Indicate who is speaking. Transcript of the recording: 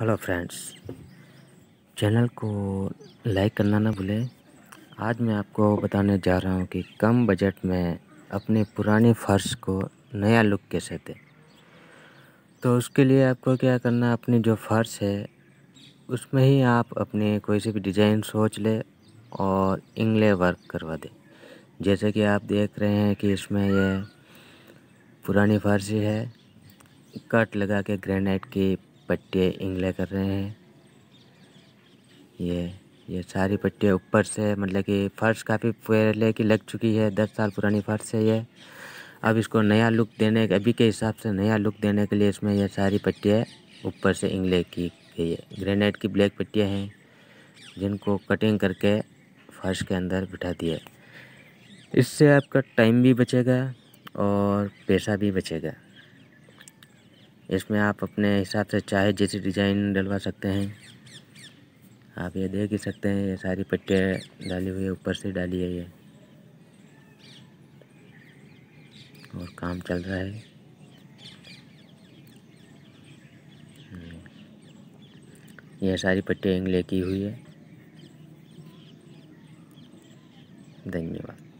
Speaker 1: Hello friends channel को like करना ना भूलें आज मैं आपको बताने जा रहा हूँ कि कम बजट में अपने पुराने फर्श को नया लुक कैसे दें तो उसके लिए आपको क्या करना अपनी जो फर्श है उसमें ही आप अपने कोई से भी डिज़ाइन सोच ले और इंगले वर्क करवा दें जैसे कि आप देख रहे हैं कि इसमें यह पुरानी फर्श है कट लगा के ग्रेनाइट की पट्टे इंगले कर रहे हैं ये ये सारी पट्टियाँ ऊपर से मतलब कि फर्श काफ़ी पहले की लग चुकी है दस साल पुरानी फर्श है ये अब इसको नया लुक देने अभी के हिसाब से नया लुक देने के लिए इसमें यह सारी पट्टियाँ ऊपर से इंगले की गई है ग्रेनाइट की ब्लैक पट्टियाँ हैं जिनको कटिंग करके फर्श के अंदर बिठा दिया इससे आपका टाइम भी बचेगा और पैसा भी बचेगा इसमें आप अपने हिसाब से चाहे जैसी डिज़ाइन डलवा सकते हैं आप ये देख ही सकते हैं ये सारी पट्टियाँ डाली हुई है ऊपर से डाली है ये और काम चल रहा है हम्म। यह सारी पट्टियाँ इंगले की हुई है धन्यवाद